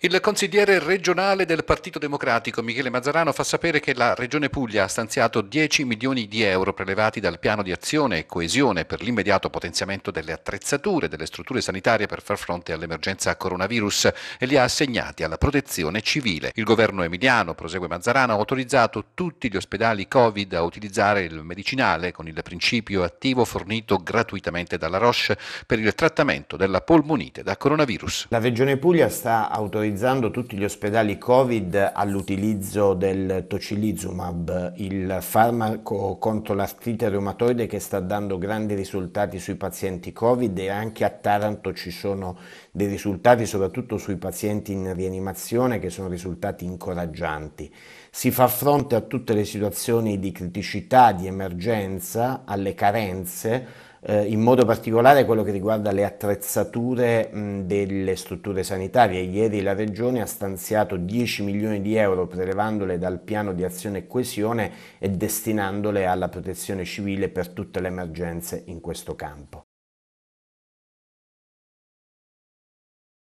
Il consigliere regionale del Partito Democratico Michele Mazzarano fa sapere che la Regione Puglia ha stanziato 10 milioni di euro prelevati dal piano di azione e coesione per l'immediato potenziamento delle attrezzature delle strutture sanitarie per far fronte all'emergenza coronavirus e li ha assegnati alla protezione civile. Il governo emiliano, prosegue Mazzarano, ha autorizzato tutti gli ospedali Covid a utilizzare il medicinale con il principio attivo fornito gratuitamente dalla Roche per il trattamento della polmonite da coronavirus. La Regione Puglia sta autorizzando autorizzando tutti gli ospedali Covid all'utilizzo del tocilizumab, il farmaco contro l'artrite reumatoide che sta dando grandi risultati sui pazienti Covid e anche a Taranto ci sono dei risultati soprattutto sui pazienti in rianimazione che sono risultati incoraggianti. Si fa fronte a tutte le situazioni di criticità, di emergenza, alle carenze eh, in modo particolare quello che riguarda le attrezzature mh, delle strutture sanitarie. Ieri la Regione ha stanziato 10 milioni di euro prelevandole dal piano di azione e coesione e destinandole alla protezione civile per tutte le emergenze in questo campo.